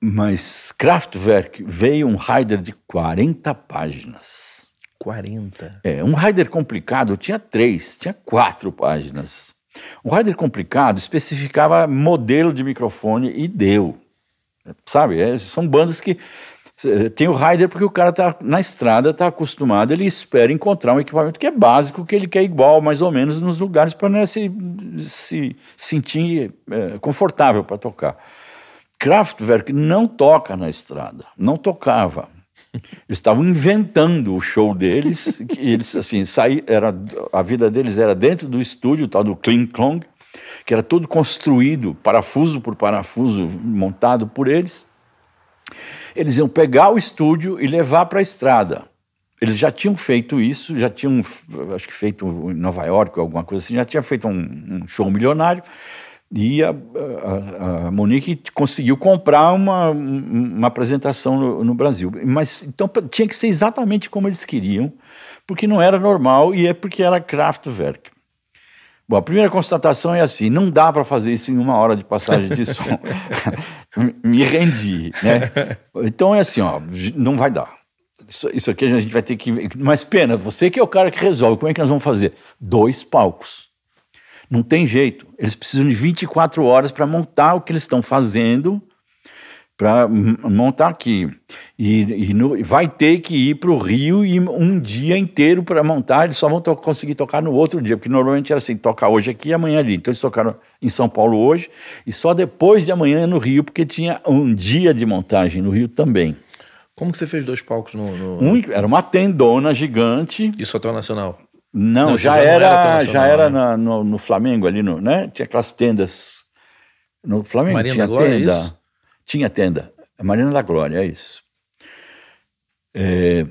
Mas Kraftwerk veio um rider de 40 páginas. 40? É, um rider complicado tinha três, tinha quatro páginas. Um rider complicado especificava modelo de microfone e deu. Sabe, é, são bandas que eh, tem o rider porque o cara tá na estrada, tá acostumado, ele espera encontrar um equipamento que é básico, que ele quer igual, mais ou menos, nos lugares para né, se, se sentir é, confortável para tocar. Kraftwerk não toca na estrada, não tocava. Eles estavam inventando o show deles, eles assim, saí, era a vida deles era dentro do estúdio, tal do Kling Klong, que era todo construído, parafuso por parafuso, montado por eles. Eles iam pegar o estúdio e levar para a estrada. Eles já tinham feito isso, já tinham, acho que feito em Nova York, ou alguma coisa assim, já tinha feito um, um show milionário. E a, a, a, Monique conseguiu comprar uma, uma apresentação no, no, Brasil. Mas então tinha que ser exatamente como eles queriam, porque não era normal e é porque era Kraftwerk. Bom, a primeira constatação é assim: não dá para fazer isso em uma hora de passagem de som. Me rendi, né? Então é assim: ó, não vai dar. Isso, isso aqui a gente vai ter que. Mas pena, você que é o cara que resolve, como é que nós vamos fazer? Dois palcos. Não tem jeito. Eles precisam de 24 horas para montar o que eles estão fazendo, para montar aqui. E, e no, vai ter que ir para o Rio e um dia inteiro para montar. Eles só vão to conseguir tocar no outro dia, porque normalmente era assim: tocar hoje aqui e amanhã ali. Então eles tocaram em São Paulo hoje e só depois de amanhã no Rio, porque tinha um dia de montagem no Rio também. Como que você fez dois palcos no. no... Um, era uma tendona gigante. E só nacional. Não, não já, já, era, era já era né? na, no, no, Flamengo ali, no, né? Tinha aquelas tendas. No Flamengo Marina tinha da Glória, é tenda. É Tinha tenda. Marina da Glória, é isso. É,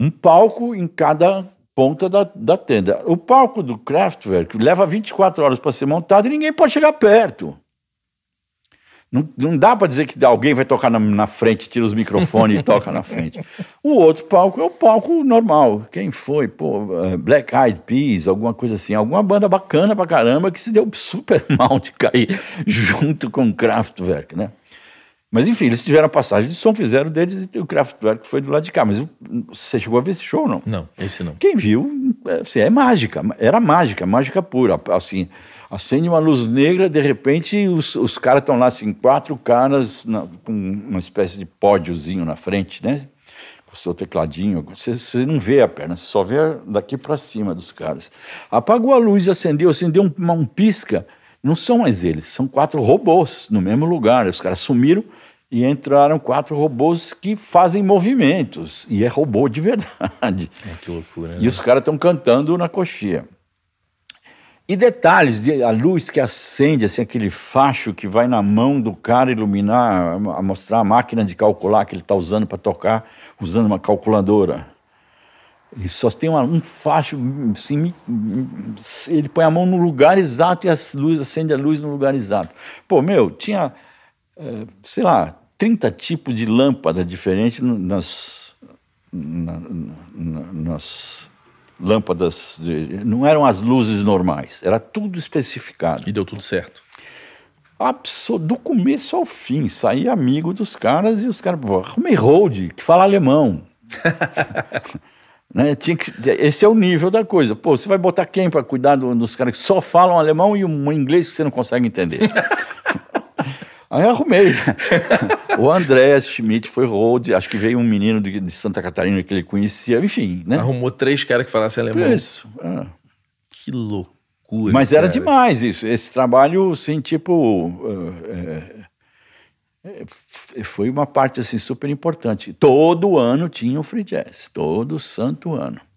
um palco em cada ponta da, da tenda. O palco do Kraftwerk leva 24 horas para ser montado e ninguém pode chegar perto. Não, não dá para dizer que alguém vai tocar na, na frente, tira os microfones e toca na frente. O outro palco é o palco normal. Quem foi? Pô, eh, Black Eyed Peas, alguma coisa assim. Alguma banda bacana pra caramba que se deu super mal de cair junto com Kraftwerk, né? Mas enfim, eles tiveram a passagem de som, fizeram deles e o Kraftwerk que foi do lado de cá. Mas você chegou a ver esse show ou não? Não, esse não. Quem viu, é, assim, é mágica, era mágica, mágica pura. Assim, acende uma luz negra, de repente os, os caras estão lá, assim, quatro caras na, com uma espécie de pódiozinho na frente, né? Com o seu tecladinho. Você, você não vê a perna, você só vê daqui para cima dos caras. Apagou a luz, acendeu, acendeu um, um pisca. Não são mais eles, são quatro robôs no mesmo lugar. Os caras sumiram e entraram quatro robôs que fazem movimentos. E é robô de verdade. É, que loucura. Né? E os caras estão cantando na coxinha. E detalhes, de, a luz que acende, assim, aquele facho que vai na mão do cara iluminar, mostrar a máquina de calcular que ele está usando para tocar, usando uma calculadora. E só tem uma, um facho, assim, ele põe a mão no lugar exato e a luz acende a luz no lugar exato. Pô, meu, tinha, eh, sei lá, 30 tipos de lâmpada diferentes nas, na, na, nas lâmpadas. De, não eram as luzes normais, era tudo especificado. E deu tudo certo. Absor do começo ao fim, saí amigo dos caras e os caras, pô, Road, que fala alemão. Né? Tinha que, esse é o nível da coisa. Pô, você vai botar quem para cuidar do, dos caras que só falam alemão e um inglês que você não consegue entender? Aí arrumei. o André Schmidt foi road, acho que veio um menino de, de, Santa Catarina que ele conhecia, enfim, né? Arrumou três caras que falassem alemão. Isso. É. Que loucura. Mas cara. era demais isso. Esse trabalho, assim, tipo. Uh, é, é, foi uma parte assim super importante. Todo ano tinha o free jazz, todo santo ano.